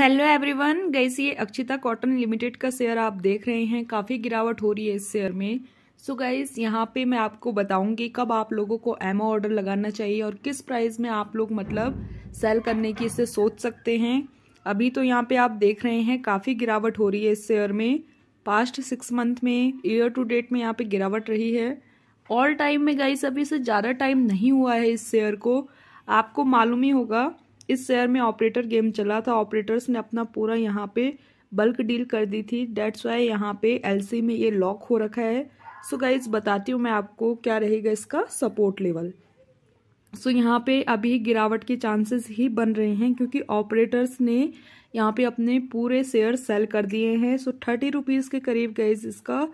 hello everyone guys ये Akshita Cotton Limited का share आप देख रहे हैं काफ़ी गिरावट हो रही है इस शेयर में सो so गाइस यहाँ पे मैं आपको बताऊंगी कब आप लोगों को एमओ ऑर्डर लगाना चाहिए और किस प्राइस में आप लोग मतलब सेल करने की इससे सोच सकते हैं अभी तो यहाँ पे आप देख रहे हैं काफ़ी गिरावट हो रही है इस शेयर में पास्ट सिक्स मंथ में ईयर टू डेट में यहाँ पर गिरावट रही है ऑल टाइम में गाइस अभी से ज़्यादा टाइम नहीं हुआ है इस शेयर को आपको मालूम ही होगा इस शेयर में ऑपरेटर गेम चला था ऑपरेटर्स ने अपना पूरा यहाँ पे बल्क डील कर दी थी डेट्स वाई यहाँ पे एलसी में ये लॉक हो रखा है सो so गाइज बताती हूँ मैं आपको क्या रहेगा इसका सपोर्ट लेवल सो so यहाँ पे अभी गिरावट के चांसेस ही बन रहे हैं क्योंकि ऑपरेटर्स ने यहाँ पे अपने पूरे शेयर सेल कर दिए हैं सो थर्टी रुपीज़ के करीब गाइज इसका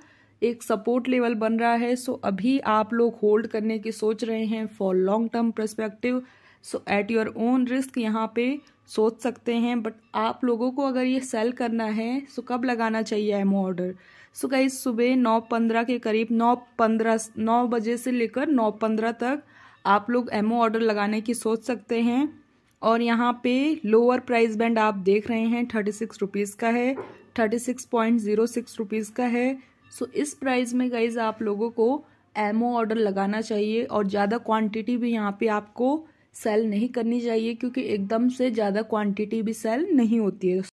एक सपोर्ट लेवल बन रहा है सो so अभी आप लोग होल्ड करने की सोच रहे हैं for long term perspective so at your own risk यहाँ पे सोच सकते हैं बट आप लोगों को अगर ये सेल करना है सो कब लगाना चाहिए एमओ ऑर्डर सो कई सुबह नौ पंद्रह के करीब नौ पंद्रह नौ बजे से लेकर नौ पंद्रह तक आप लोग एमओ ऑर्डर लगाने की सोच सकते हैं और यहाँ पे लोअर प्राइस बैंड आप देख रहे हैं थर्टी सिक्स रुपीज़ का है thirty six point zero six rupees का है सो so, इस प्राइस में गाइज आप लोगों को एमओ ऑर्डर लगाना चाहिए और ज़्यादा क्वांटिटी भी यहाँ पे आपको सेल नहीं करनी चाहिए क्योंकि एकदम से ज़्यादा क्वांटिटी भी सेल नहीं होती है